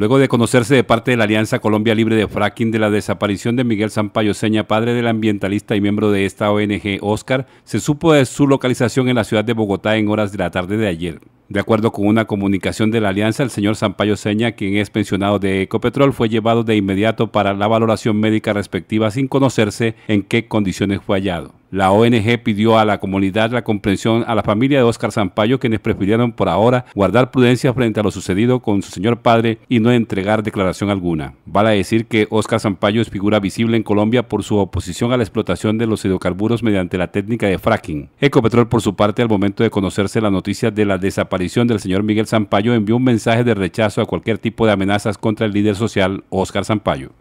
Luego de conocerse de parte de la Alianza Colombia Libre de Fracking de la desaparición de Miguel Sampaio Seña, padre del ambientalista y miembro de esta ONG Oscar, se supo de su localización en la ciudad de Bogotá en horas de la tarde de ayer. De acuerdo con una comunicación de la Alianza, el señor Sampaio Seña, quien es pensionado de Ecopetrol, fue llevado de inmediato para la valoración médica respectiva sin conocerse en qué condiciones fue hallado. La ONG pidió a la comunidad la comprensión a la familia de Óscar Sampaio, quienes prefirieron por ahora guardar prudencia frente a lo sucedido con su señor padre y no entregar declaración alguna. Vale decir que Óscar Sampaio es figura visible en Colombia por su oposición a la explotación de los hidrocarburos mediante la técnica de fracking. Ecopetrol, por su parte, al momento de conocerse la noticia de la desaparición del señor Miguel Sampaio, envió un mensaje de rechazo a cualquier tipo de amenazas contra el líder social Óscar Sampaio.